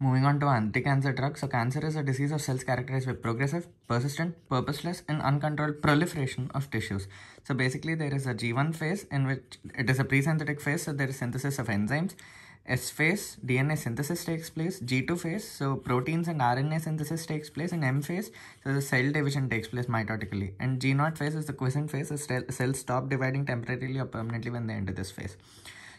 Moving on to anti-cancer drugs. So cancer is a disease of cells characterized by progressive, persistent, purposeless and uncontrolled proliferation of tissues. So basically there is a G1 phase in which it is a presynthetic phase. So there is synthesis of enzymes. S phase, DNA synthesis takes place. G2 phase, so proteins and RNA synthesis takes place. And M phase, so the cell division takes place mitotically. And G0 phase is the quiescent phase, so cells stop dividing temporarily or permanently when they enter this phase.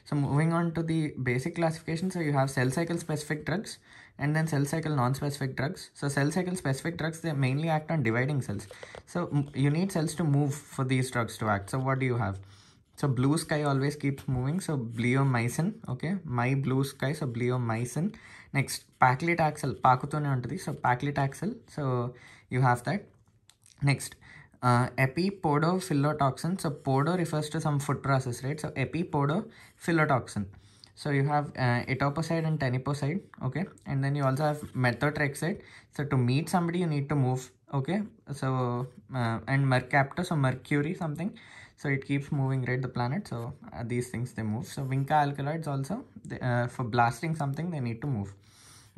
So moving on to the basic classification, so you have cell cycle specific drugs and then cell cycle non-specific drugs. So cell cycle specific drugs, they mainly act on dividing cells. So you need cells to move for these drugs to act. So what do you have? So blue sky always keeps moving. So bleomycin, okay? My blue sky, so bleomycin. Next, paclitaxel, pakutone ontadi. So paclitaxel, so you have that. Next, uh, epipodophyllitoxin. So podo refers to some food process, right? So epipodophyllitoxin. So you have uh, etoposide and teniposide, okay? And then you also have methotrexate. So to meet somebody, you need to move, okay? So, uh, and mercaptor, so mercury something. So it keeps moving, right, the planet. So uh, these things, they move. So vinca alkaloids also, they, uh, for blasting something, they need to move.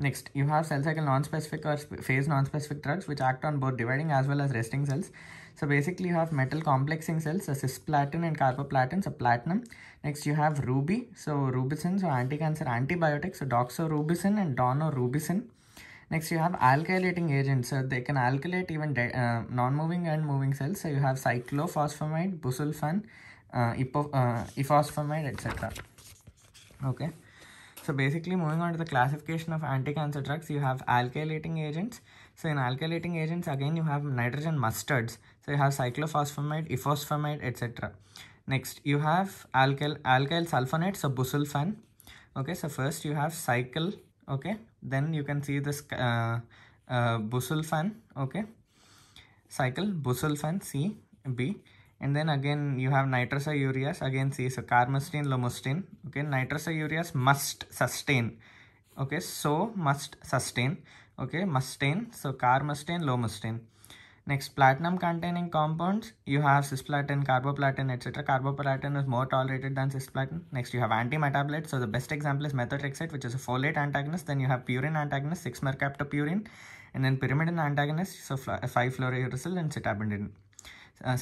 Next, you have cell cycle non-specific or phase non-specific drugs which act on both dividing as well as resting cells. So basically you have metal complexing cells, so cisplatin and carboplatin, so platinum. Next you have ruby, so rubicin, so anti-cancer antibiotics, so doxorubicin and donorubicin. Next, you have alkylating agents. So they can alkylate even uh, non-moving and moving cells. So you have cyclophosphamide, busulfan, uh, uh, etc. Okay. So basically moving on to the classification of anti-cancer drugs, you have alkylating agents. So in alkylating agents, again, you have nitrogen mustards. So you have cyclophosphamide, ifosfamide, etc. Next, you have alkyl, alkyl sulfonate, so busulfan. Okay, so first you have cycle, okay. Then you can see this uh, uh, busulfan, okay. Cycle, busulfan, C, B and then again you have nitrosoureas again see so carmustine lomustine okay nitrosoureas must sustain okay so must sustain okay mustane so carmustine lomustine next platinum containing compounds you have cisplatin carboplatin etc carboplatin is more tolerated than cisplatin next you have antimetabolites so the best example is methotrexate which is a folate antagonist then you have purine antagonist 6 mercaptopurine and then pyrimidine antagonist so 5 fluorouracil and citabendin uh,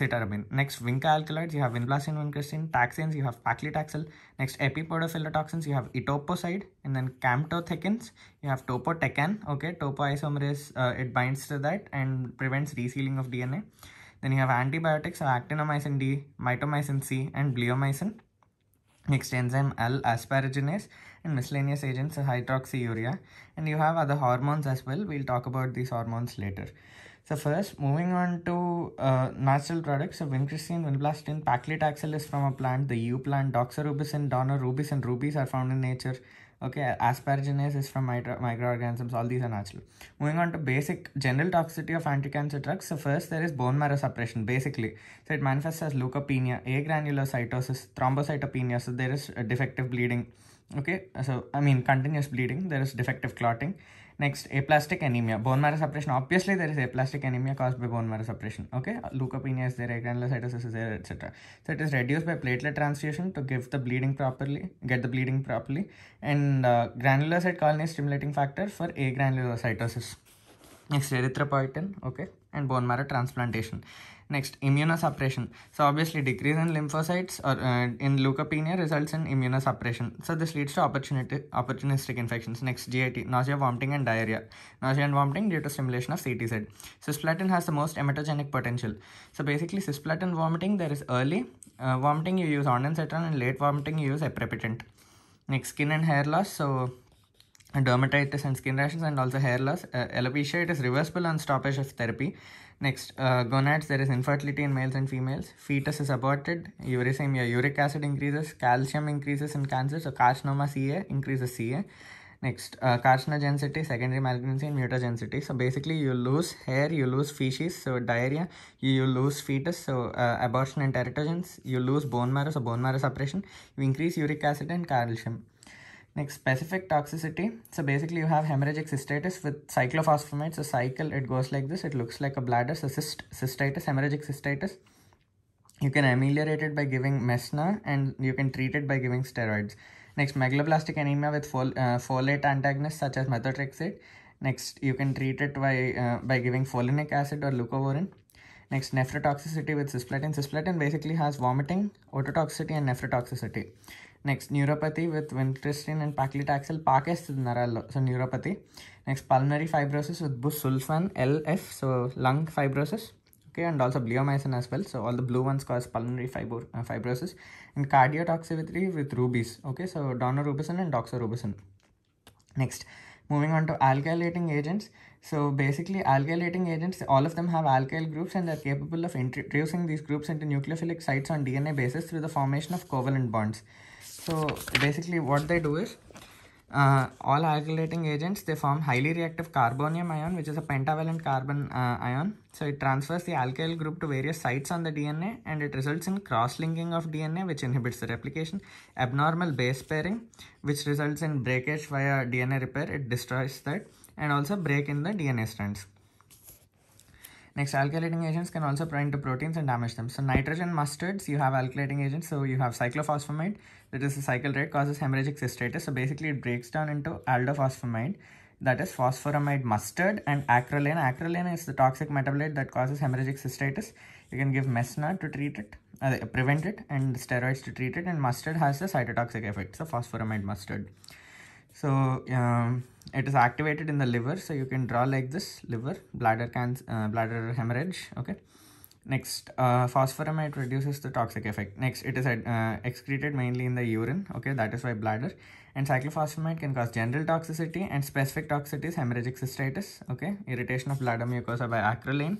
Next, vinca alkaloids, you have vinblastine, vincristine, taxanes, you have paclitaxel. Next, epipodophyllotoxins, you have etoposide, and then camptothecins, you have topotecan. Okay, topoisomerase, uh, it binds to that and prevents resealing of DNA. Then you have antibiotics, Are actinomycin D, mitomycin C, and bleomycin. Next, enzyme L, asparaginase, and miscellaneous agents, hydroxyurea. And you have other hormones as well. We'll talk about these hormones later. So first, moving on to uh, natural products of vincristine, vinblastine, paclitaxel is from a plant, the yew plant, doxorubicin, donorubis and rubies are found in nature. Okay, asparaginase is from microorganisms, all these are natural. Moving on to basic general toxicity of anti-cancer drugs. So first there is bone marrow suppression basically. So it manifests as leukopenia, agranulocytosis, thrombocytopenia, so there is defective bleeding. Okay, so I mean continuous bleeding, there is defective clotting Next, aplastic anemia. Bone marrow suppression. Obviously, there is aplastic anemia caused by bone marrow suppression. Okay, leukopenia is there, granulocytosis is there, etc. So it is reduced by platelet transfusion to give the bleeding properly, get the bleeding properly, and uh, granulocyte colony stimulating factor for agranulocytosis. Next, erythropoietin. Okay, and bone marrow transplantation. Next, immunosuppression. So obviously decrease in lymphocytes or uh, in leukopenia results in immunosuppression. So this leads to opportunity, opportunistic infections. Next, GIT, nausea, vomiting and diarrhea. Nausea and vomiting due to stimulation of CTZ. Cisplatin has the most emetogenic potential. So basically cisplatin vomiting, there is early uh, vomiting you use ondansetron and late vomiting you use epirepitant. Next, skin and hair loss. So dermatitis and skin rashes and also hair loss. Uh, alopecia, it is reversible on stoppage of therapy. Next, uh, gonads, there is infertility in males and females. Fetus is aborted. Uricemia, uric acid increases. Calcium increases in cancer. So carcinoma CA increases CA. Next, uh, carcinogenicity, secondary malignancy, and mutagenicity. So basically, you lose hair, you lose feces, so diarrhea, you, you lose fetus, so uh, abortion and teratogens, you lose bone marrow, so bone marrow suppression, you increase uric acid and calcium. Next, specific toxicity. So basically you have hemorrhagic cystitis with cyclophosphamide. So cycle, it goes like this. It looks like a bladder. So cyst, cystitis, hemorrhagic cystitis. You can ameliorate it by giving Mesna and you can treat it by giving steroids. Next, megaloblastic anemia with fol uh, folate antagonists such as methotrexate. Next, you can treat it by, uh, by giving folinic acid or leucovorin. Next, nephrotoxicity with cisplatin. Cisplatin basically has vomiting, ototoxicity, and nephrotoxicity. Next, neuropathy with vincristine and paclitaxel. పాకేస్తుంది నరాల్లో so neuropathy next pulmonary fibrosis with busulfan LF so okay and also bleomycin as well so all the blue ones cause pulmonary fibro uh, fibrosis and cardiotoxicity with rubies okay so Donna Rubison and Rubison. next moving on to alkylating agents so basically alkylating agents all of them have alkyl groups and are capable of introducing these groups into nucleophilic sites on dna basis through the formation of covalent bonds so basically what they do is uh, all alkylating agents they form highly reactive carbonium ion which is a pentavalent carbon uh, ion so it transfers the alkyl group to various sites on the dna and it results in cross-linking of dna which inhibits the replication abnormal base pairing which results in breakage via dna repair it destroys that and also break in the dna strands Next, alkylating agents can also bind to proteins and damage them. So nitrogen mustards, you have alkylating agents. So you have cyclophosphamide, that is the cycle rate causes hemorrhagic cystitis. So basically it breaks down into aldophosphamide that is phosphoramide mustard and acrolein. Acrolein is the toxic metabolite that causes hemorrhagic cystitis. You can give mesna to treat it, uh, prevent it and steroids to treat it and mustard has the cytotoxic effect, so phosphoramide mustard. So um, it is activated in the liver. So you can draw like this liver, bladder, can uh, bladder hemorrhage. Okay. Next, uh, phosphoramide reduces the toxic effect. Next, it is uh, excreted mainly in the urine. Okay, that is why bladder. And cyclophosphamide can cause general toxicity and specific toxicities, hemorrhagic cystitis. Okay, irritation of bladder mucosa by acrolein.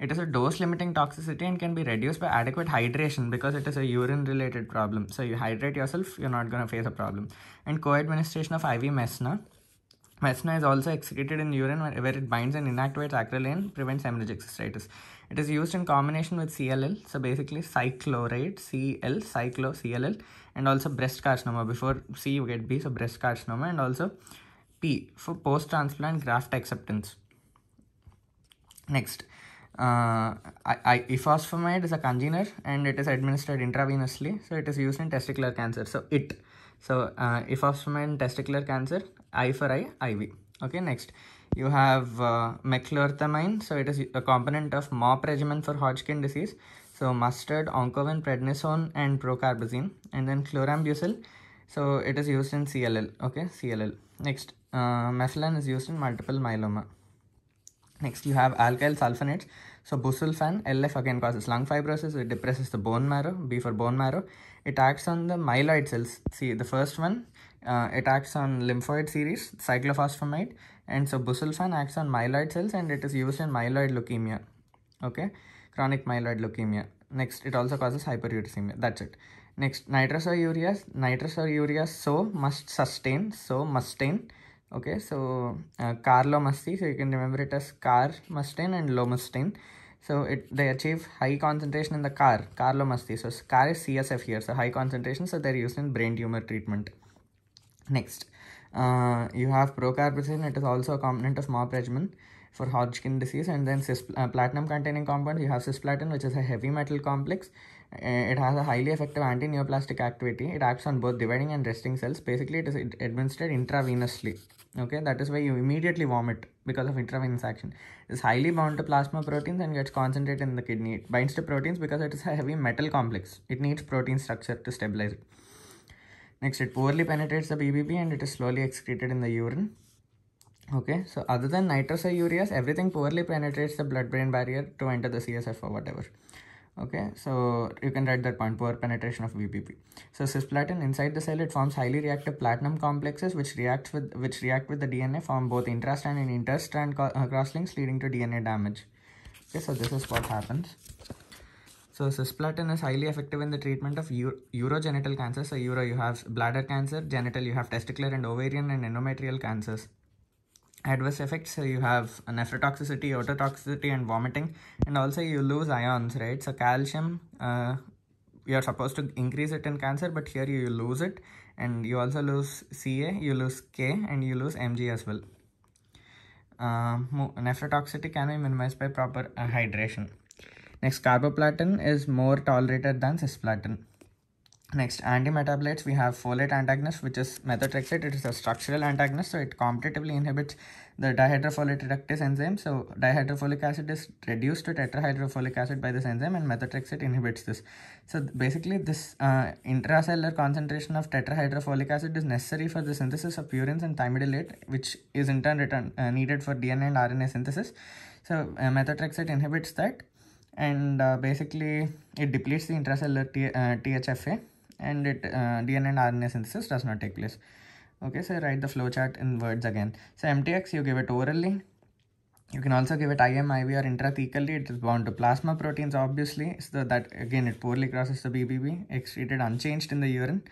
It is a dose-limiting toxicity and can be reduced by adequate hydration because it is a urine-related problem. So you hydrate yourself, you're not going to face a problem. And co-administration of IV Mesna. Mesna is also excreted in urine where it binds and inactivates acrolein, prevents hemorrhagic cystitis. It is used in combination with CLL. So basically cyclorate, CL, cyclo, CLL and also breast carcinoma. Before C you get B, so breast carcinoma and also P for post-transplant graft acceptance. Next, uh, I, I, ifosfamide is a congener and it is administered intravenously. So it is used in testicular cancer. So it, so uh, ifosfamide in testicular cancer, I for I, IV. Okay, next you have uh, so it is a component of MOP regimen for Hodgkin disease. So mustard, oncovin, prednisone, and procarbazine, and then chlorambucil. So it is used in CLL. Okay, CLL. Next, uh, methylene is used in multiple myeloma. Next, you have alkyl sulfonates. So busulfan, LF again causes lung fibrosis. It depresses the bone marrow. B for bone marrow. It acts on the myeloid cells. See the first one. Uh, it acts on lymphoid series, cyclophosphamide, and so busulfan acts on myeloid cells and it is used in myeloid leukemia. Okay, chronic myeloid leukemia. Next, it also causes hyperuricemia. That's it. Next, nitrous or urea Nitrous or urea so must sustain. So mustain. Okay, so uh, musti. So you can remember it as car mustain and lomustine. So it they achieve high concentration in the car, musti. So car is CSF here, so high concentration. So they're used in brain tumor treatment. Next, uh, you have procarbazine, it is also a component of regimen for Hodgkin disease and then cis, uh, platinum containing compound you have cisplatin which is a heavy metal complex uh, it has a highly effective anti-neoplastic activity it acts on both dividing and resting cells basically it is administered intravenously okay that is why you immediately vomit because of intravenous action it's highly bound to plasma proteins and gets concentrated in the kidney it binds to proteins because it is a heavy metal complex it needs protein structure to stabilize it Next, it poorly penetrates the BBB and it is slowly excreted in the urine. Okay, so other than nitrous everything poorly penetrates the blood-brain barrier to enter the CSF or whatever. Okay, so you can write that point, poor penetration of BBB. So cisplatin inside the cell, it forms highly reactive platinum complexes which react with which react with the DNA, form both intrastrand and interstrand uh, crosslinks leading to DNA damage. Okay, so this is what happens. So cisplatin is highly effective in the treatment of uro urogenital cancers. So uro you have bladder cancer, genital you have testicular and ovarian and endometrial cancers. Adverse effects so you have nephrotoxicity, ototoxicity and vomiting and also you lose ions right. So calcium uh, you are supposed to increase it in cancer but here you lose it and you also lose Ca, you lose K and you lose Mg as well. Uh, nephrotoxicity can be minimized by proper uh, hydration. Next, carboplatin is more tolerated than cisplatin. Next, antimetabolites, we have folate antagonist, which is methotrexate. It is a structural antagonist, so it competitively inhibits the dihydrofolate reductase enzyme. So, dihydrofolic acid is reduced to tetrahydrofolic acid by this enzyme, and methotrexate inhibits this. So, basically, this uh, intracellular concentration of tetrahydrofolic acid is necessary for the synthesis of purines and thymidylate, which is in turn return, uh, needed for DNA and RNA synthesis. So, uh, methotrexate inhibits that and uh, basically it depletes the intracellular T uh, THFA and it uh, DNA and RNA synthesis does not take place. Okay, so write the flowchart in words again. So MTX, you give it orally. You can also give it IM, IV or intrathecally. It is bound to plasma proteins, obviously. So that, again, it poorly crosses the BBB, excreted unchanged in the urine.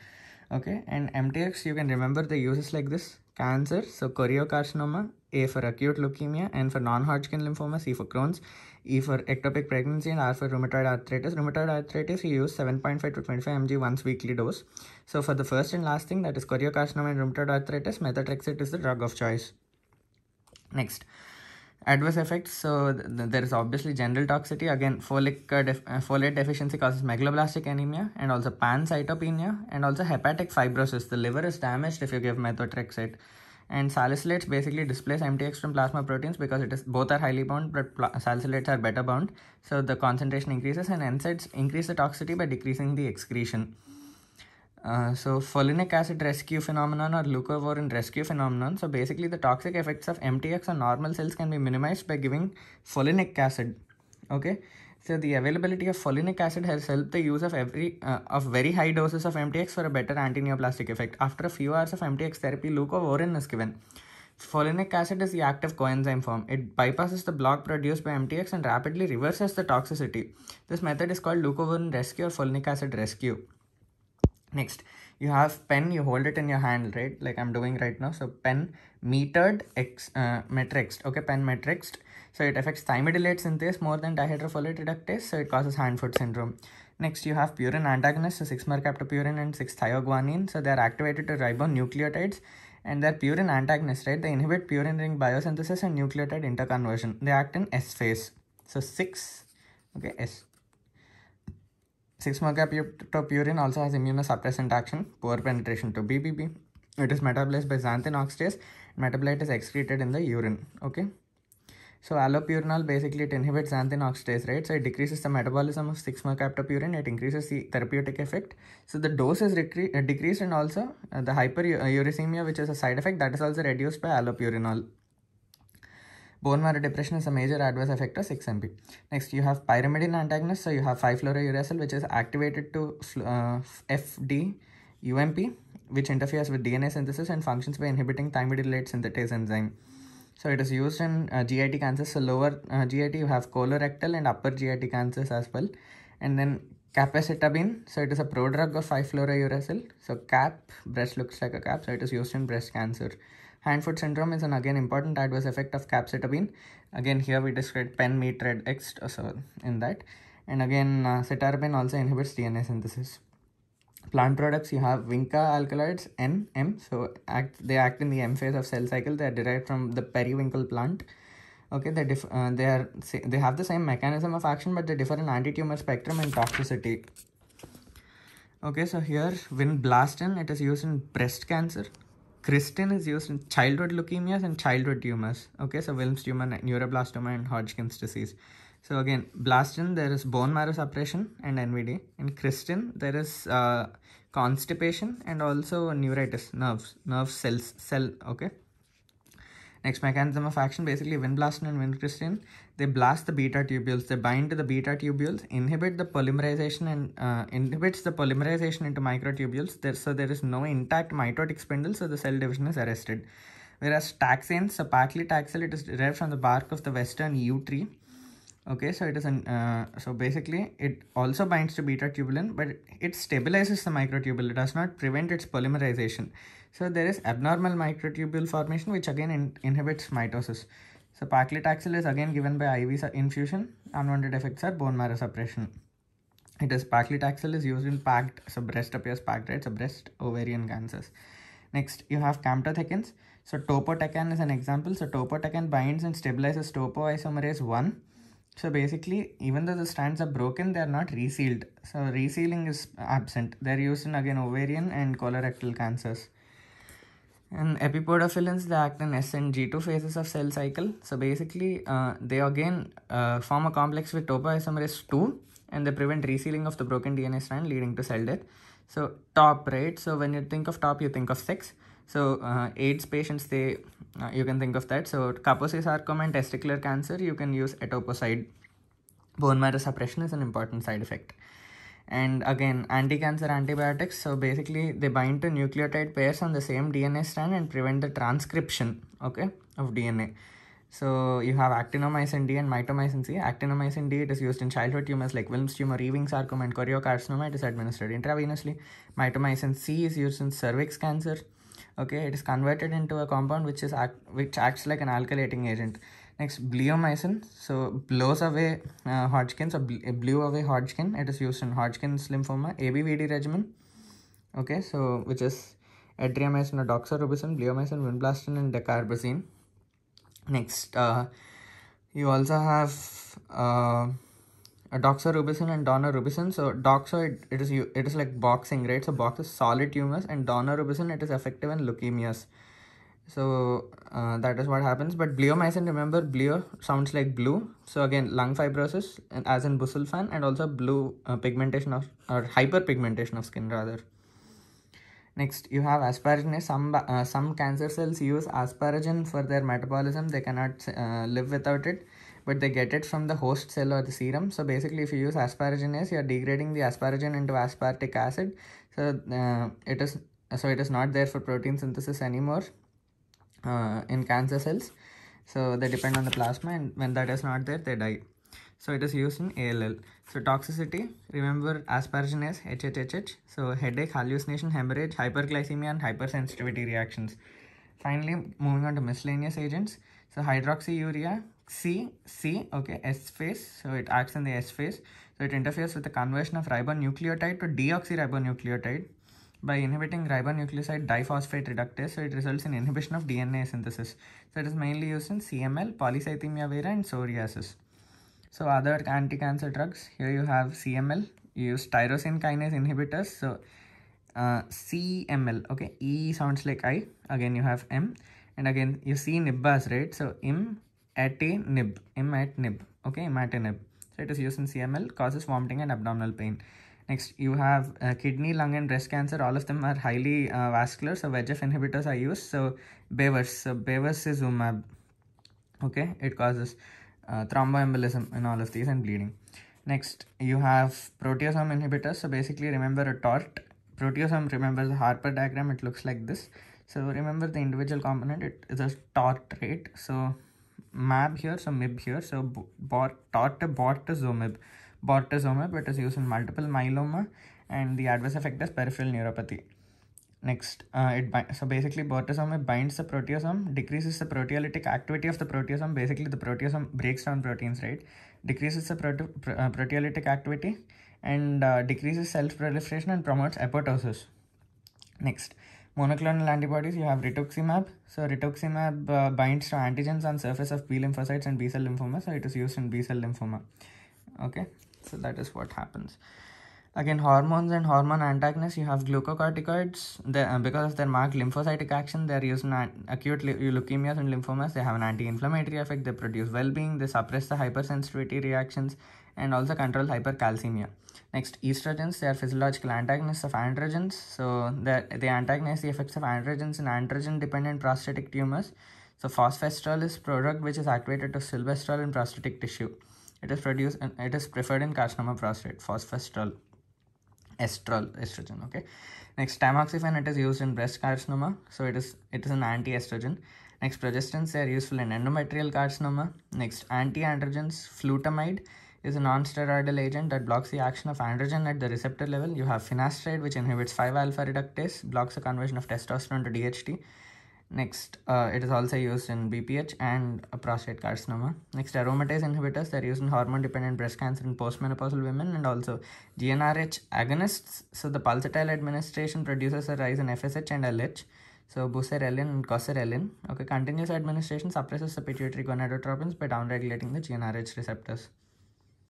Okay, and MTX, you can remember the uses like this. Cancer, so choriocarcinoma, A for acute leukemia, and for non-Hodgkin lymphoma, C for Crohn's, E for ectopic pregnancy and R for rheumatoid arthritis. Rheumatoid arthritis, you use 7.5 to 25 mg once weekly dose. So for the first and last thing, that is choriocarcinoma and rheumatoid arthritis, methotrexate is the drug of choice. Next, adverse effects. So th th there is obviously general toxicity. Again, folic uh, def uh, folate deficiency causes megaloblastic anemia and also pancytopenia and also hepatic fibrosis. The liver is damaged if you give methotrexate and salicylates basically displace MTX from plasma proteins because it is both are highly bound but salicylates are better bound so the concentration increases and NSAIDs increase the toxicity by decreasing the excretion. Uh, so folinic acid rescue phenomenon or leucovorin rescue phenomenon so basically the toxic effects of MTX on normal cells can be minimized by giving folinic acid okay so the availability of folinic acid has helped the use of every uh, of very high doses of MTX for a better antineoplastic effect. After a few hours of MTX therapy, leucovorin is given. Folinic acid is the active coenzyme form. It bypasses the block produced by MTX and rapidly reverses the toxicity. This method is called leucovorin rescue or folinic acid rescue. Next, you have pen, you hold it in your hand, right? Like I'm doing right now. So pen metered, ex, uh, Okay, pen matrix. So it affects thymidylate synthase more than dihydrofolate reductase, so it causes hand-foot syndrome. Next, you have purine antagonists, so 6-mercaptopurine and 6-thioguanine. So they are activated to ribonucleotides and they're purine antagonists, right? They inhibit purine ring biosynthesis and nucleotide interconversion. They act in S phase. So 6, okay, S. 6-mercaptopurine also has immunosuppressant action, poor penetration to BBB. It is metabolized by xanthine oxidase. Metabolite is excreted in the urine, okay? So allopurinol basically it inhibits xanthine oxidase, right? So it decreases the metabolism of 6-mercaptopurine. It increases the therapeutic effect. So the dose is uh, decreased and also uh, the hyperuricemia, which is a side effect, that is also reduced by allopurinol. Bone marrow depression is a major adverse effect of 6-MP. Next, you have pyrimidine antagonist. So you have 5-fluorouracil, which is activated to uh, FD UMP, which interferes with DNA synthesis and functions by inhibiting thymidylate synthetase enzyme. So it is used in uh, GIT cancers. So lower uh, GIT you have colorectal and upper GIT cancers as well. And then capacitabine. So it is a prodrug of 5-fluorouracil. So cap, breast looks like a cap. So it is used in breast cancer. Hand foot syndrome is an again important adverse effect of capsitabine. Again here we described pen meat red X so in that. And again uh, also inhibits DNA synthesis plant products you have vinca alkaloids n m so act they act in the m phase of cell cycle they are derived from the periwinkle plant okay they diff uh, they are they have the same mechanism of action but they differ in anti-tumor spectrum and toxicity okay so here vinblastin it is used in breast cancer Kristin is used in childhood leukemias and childhood tumors. Okay, so Wilms tumor, neuroblastoma, and Hodgkin's disease. So again, blastin, there is bone marrow suppression and NVD. In cristin, there is uh, constipation and also neuritis, nerves, nerve cells, cell, okay. Next mechanism of action, basically vinblastin and vincristine, they blast the beta tubules, they bind to the beta tubules, inhibit the polymerization and uh, inhibits the polymerization into microtubules. There, so there is no intact mitotic spindle, so the cell division is arrested. Whereas taxin, so paclitaxel, it is derived from the bark of the western yew tree okay so it is an uh, so basically it also binds to beta tubulin but it stabilizes the microtubule it does not prevent its polymerization so there is abnormal microtubule formation which again in inhibits mitosis so paclitaxel is again given by iv infusion unwanted effects are bone marrow suppression it is paclitaxel is used in packed so breast appears packed right so breast ovarian cancers next you have camptothecins. so topotecan is an example so topotecan binds and stabilizes topoisomerase 1 so basically, even though the strands are broken, they are not resealed. So resealing is absent. They're used in again ovarian and colorectal cancers. And epipodophyllins, they act in S and G2 phases of cell cycle. So basically, uh, they again uh, form a complex with topoisomerase 2 and they prevent resealing of the broken DNA strand leading to cell death. So top, right? So when you think of top, you think of 6. So uh, AIDS patients, they uh, you can think of that. So Kaposi's sarcoma and testicular cancer, you can use etoposide. Bone marrow suppression is an important side effect. And again, anti-cancer antibiotics. So basically, they bind to nucleotide pairs on the same DNA strand and prevent the transcription, okay, of DNA. So you have actinomycin D and mitomycin C. Actinomycin D it is used in childhood tumors like Wilms tumor, Ewing sarcoma, and choriocarcinoma. It is administered intravenously. Mitomycin C is used in cervix cancer okay it is converted into a compound which is act, which acts like an alkylating agent next bleomycin so blows away uh, hodgkin so bl blew away hodgkin it is used in hodgkin's lymphoma abvd regimen okay so which is adriamycin or doxorubicin bleomycin vinblastin and decarbazine next uh, you also have uh, a and donna so doxa it, it is it is like boxing right so box is solid tumors and donna it is effective in leukemias so uh, that is what happens but bleomycin remember bleo sounds like blue so again lung fibrosis and as in busulfan and also blue uh, pigmentation of or hyperpigmentation of skin rather next you have asparaginase some uh, some cancer cells use asparaginase for their metabolism they cannot uh, live without it but they get it from the host cell or the serum. So basically if you use asparaginase, you're degrading the asparagine into aspartic acid. So uh, it is so it is not there for protein synthesis anymore uh, in cancer cells. So they depend on the plasma and when that is not there, they die. So it is used in ALL. So toxicity, remember asparaginase, HHHH. So headache, hallucination, hemorrhage, hyperglycemia and hypersensitivity reactions. Finally, moving on to miscellaneous agents. So hydroxyurea, C, C, okay, S phase. So it acts in the S phase. So it interferes with the conversion of ribonucleotide to deoxyribonucleotide by inhibiting ribonucleoside diphosphate reductase. So it results in inhibition of DNA synthesis. So it is mainly used in CML, polycythemia vera and psoriasis. So other anti-cancer drugs, here you have CML, you use tyrosine kinase inhibitors. So uh, CML, okay, E sounds like I, again you have M and again you see Nibas, right? So M. Imatinib, imatinib, okay, imatinib. So it is used in CML, causes vomiting and abdominal pain. Next, you have uh, kidney, lung, and breast cancer. All of them are highly uh, vascular, so VEGF inhibitors are used. So Bevers, so umab okay, it causes uh, thromboembolism in all of these and bleeding. Next, you have proteasome inhibitors. So basically, remember a tort. Proteasome Remember the Harper diagram. It looks like this. So remember the individual component. It is a tort rate. So mab here, so mib here. So bort, bortezomib. Bortezomib, it is used in multiple myeloma and the adverse effect is peripheral neuropathy. Next, uh, it binds, so basically bortezomib binds the proteasome, decreases the proteolytic activity of the proteasome. Basically, the proteasome breaks down proteins, right? Decreases the prote uh, proteolytic activity and uh, decreases cell proliferation and promotes apoptosis. Next, monoclonal antibodies, you have rituximab. So rituximab uh, binds to antigens on surface of B lymphocytes and B-cell lymphoma. So it is used in B-cell lymphoma. Okay, so that is what happens. Again, hormones and hormone antagonists, you have glucocorticoids. They, uh, because of their marked lymphocytic action, they are used in acute le leukemias and lymphomas. They have an anti-inflammatory effect. They produce well-being. They suppress the hypersensitivity reactions and also control hypercalcemia. Next, estrogens, they are physiological antagonists of androgens. So they antagonize the effects of androgens in androgen-dependent prostatic tumors. So phosphestrol is product which is activated to silvestrol in prostatic tissue. It is produced and it is preferred in carcinoma prostate, Phosphestrol, estrol, estrogen, okay. Next, tamoxifen, it is used in breast carcinoma. So it is, it is an anti-estrogen. Next, progestins, they are useful in endometrial carcinoma. Next, anti-androgens, flutamide is a non-steroidal agent that blocks the action of androgen at the receptor level. You have finasteride, which inhibits 5-alpha reductase, blocks the conversion of testosterone to DHT. Next, uh, it is also used in BPH and prostate carcinoma. Next, aromatase inhibitors, they're used in hormone-dependent breast cancer in postmenopausal women and also GnRH agonists. So the pulsatile administration produces a rise in FSH and LH. So buserelin and coserelin. Okay, continuous administration suppresses the pituitary gonadotropins by downregulating the GnRH receptors.